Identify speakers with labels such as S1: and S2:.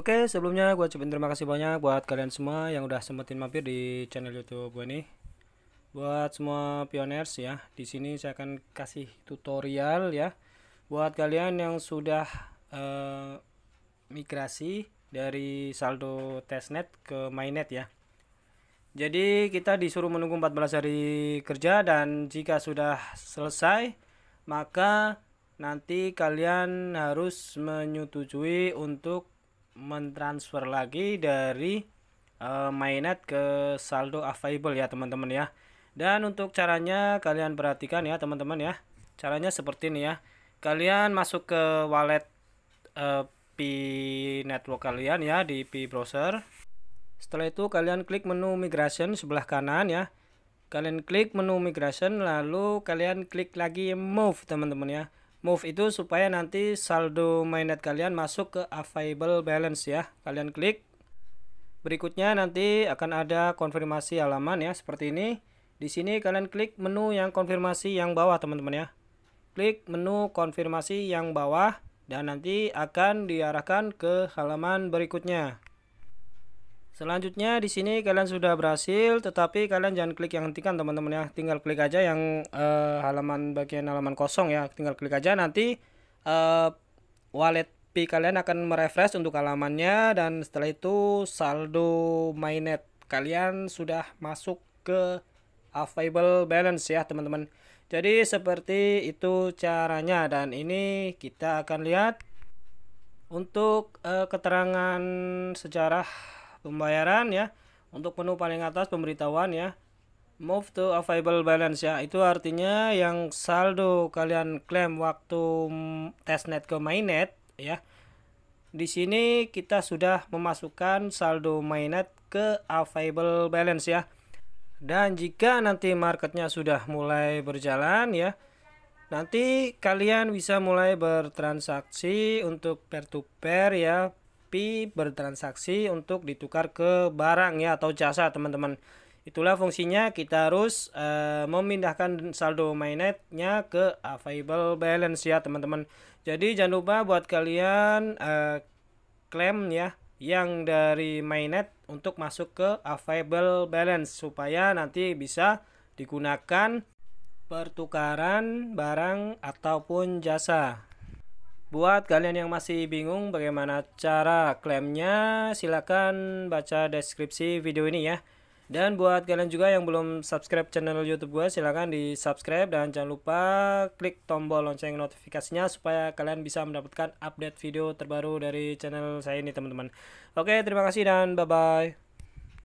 S1: Oke, sebelumnya gue ucapin terima kasih banyak buat kalian semua yang udah sempetin mampir di channel YouTube gue nih. Buat semua pioners ya, di sini saya akan kasih tutorial ya buat kalian yang sudah uh, migrasi dari saldo testnet ke mainnet ya. Jadi kita disuruh menunggu 14 hari kerja dan jika sudah selesai maka nanti kalian harus menyetujui untuk mentransfer lagi dari uh, mainnet ke saldo available ya teman-teman ya dan untuk caranya kalian perhatikan ya teman-teman ya caranya seperti ini ya kalian masuk ke wallet uh, P network kalian ya di P browser setelah itu kalian klik menu migration sebelah kanan ya kalian klik menu migration lalu kalian klik lagi move teman-teman ya move itu supaya nanti saldo mainnet kalian masuk ke available balance ya kalian klik berikutnya nanti akan ada konfirmasi halaman ya seperti ini di sini kalian klik menu yang konfirmasi yang bawah teman-teman ya klik menu konfirmasi yang bawah dan nanti akan diarahkan ke halaman berikutnya Selanjutnya di sini kalian sudah berhasil, tetapi kalian jangan klik yang hentikan teman-teman ya. Tinggal klik aja yang uh, halaman bagian halaman kosong ya. Tinggal klik aja nanti uh, wallet P kalian akan merefresh untuk halamannya dan setelah itu saldo mainnet kalian sudah masuk ke available balance ya teman-teman. Jadi seperti itu caranya dan ini kita akan lihat untuk uh, keterangan sejarah pembayaran ya untuk menu paling atas pemberitahuan ya move to available balance ya itu artinya yang saldo kalian klaim waktu testnet ke mainnet ya di sini kita sudah memasukkan saldo mainnet ke available balance ya dan jika nanti marketnya sudah mulai berjalan ya nanti kalian bisa mulai bertransaksi untuk pair to pair ya tapi bertransaksi untuk ditukar ke barang ya atau jasa teman-teman itulah fungsinya kita harus uh, memindahkan saldo mainnetnya ke available balance ya teman-teman jadi jangan lupa buat kalian uh, ya yang dari mainnet untuk masuk ke available balance supaya nanti bisa digunakan pertukaran barang ataupun jasa Buat kalian yang masih bingung bagaimana cara klaimnya, silahkan baca deskripsi video ini ya. Dan buat kalian juga yang belum subscribe channel YouTube gue, silahkan di subscribe dan jangan lupa klik tombol lonceng notifikasinya supaya kalian bisa mendapatkan update video terbaru dari channel saya ini teman-teman. Oke, terima kasih dan bye-bye.